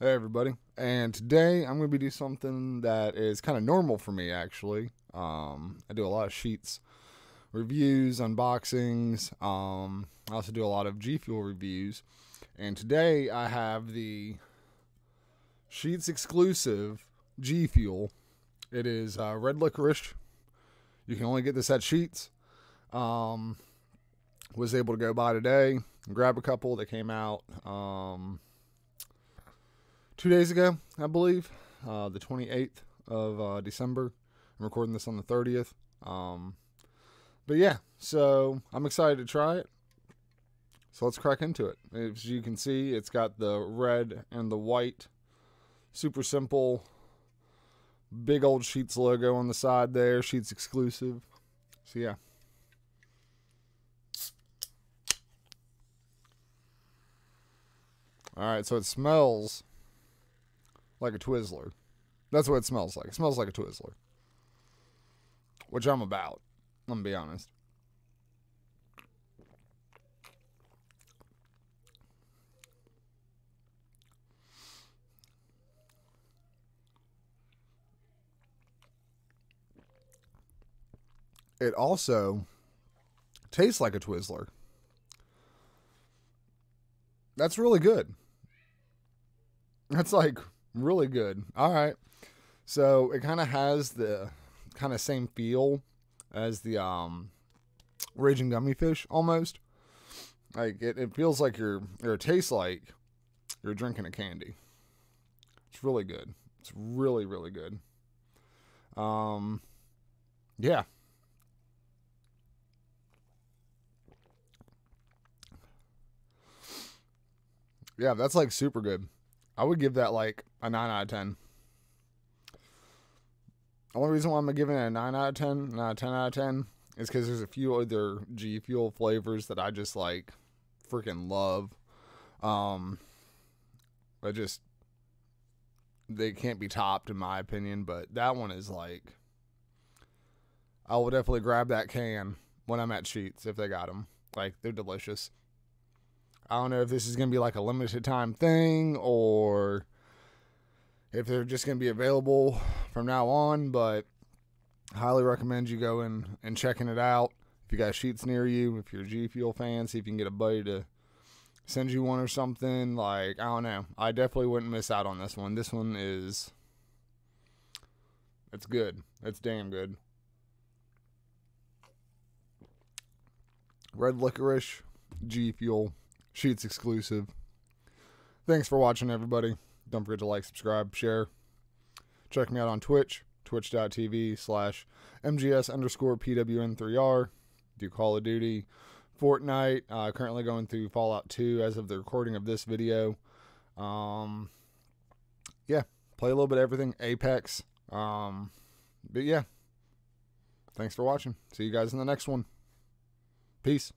Hey everybody, and today I'm going to be doing something that is kind of normal for me actually. Um, I do a lot of sheets, reviews, unboxings. Um, I also do a lot of G Fuel reviews, and today I have the sheets exclusive G Fuel. It is uh, red licorice. You can only get this at Sheets. Um, was able to go by today and grab a couple that came out. Um, two days ago, I believe, uh, the 28th of uh, December. I'm recording this on the 30th. Um, but yeah, so I'm excited to try it. So let's crack into it. As you can see, it's got the red and the white. Super simple. Big old Sheets logo on the side there. Sheets exclusive. So yeah. All right, so it smells like a Twizzler. That's what it smells like. It smells like a Twizzler, which I'm about. I'm gonna be honest. It also tastes like a Twizzler. That's really good. That's like really good. All right. So it kind of has the kind of same feel as the um, Raging Gummy Fish almost. Like it, it feels like you're, or it tastes like you're drinking a candy. It's really good. It's really, really good. Um, yeah. Yeah, that's like super good. I would give that like a 9 out of 10. Only reason why I'm giving it a 9 out of 10, not a 10 out of 10, is because there's a few other G Fuel flavors that I just like freaking love. Um, I just, they can't be topped in my opinion, but that one is like, I will definitely grab that can when I'm at Sheets if they got them. Like, they're delicious. I don't know if this is going to be like a limited time thing or if they're just going to be available from now on, but highly recommend you going and checking it out. If you got sheets near you, if you're a G Fuel fan, see if you can get a buddy to send you one or something. Like, I don't know. I definitely wouldn't miss out on this one. This one is. It's good. It's damn good. Red licorice, G Fuel Sheets exclusive. Thanks for watching, everybody. Don't forget to like, subscribe, share. Check me out on Twitch, twitch.tv slash MGS underscore PWN3R. Do Call of Duty, Fortnite. Uh, currently going through Fallout 2 as of the recording of this video. Um, yeah, play a little bit of everything. Apex. Um, but yeah, thanks for watching. See you guys in the next one. Peace.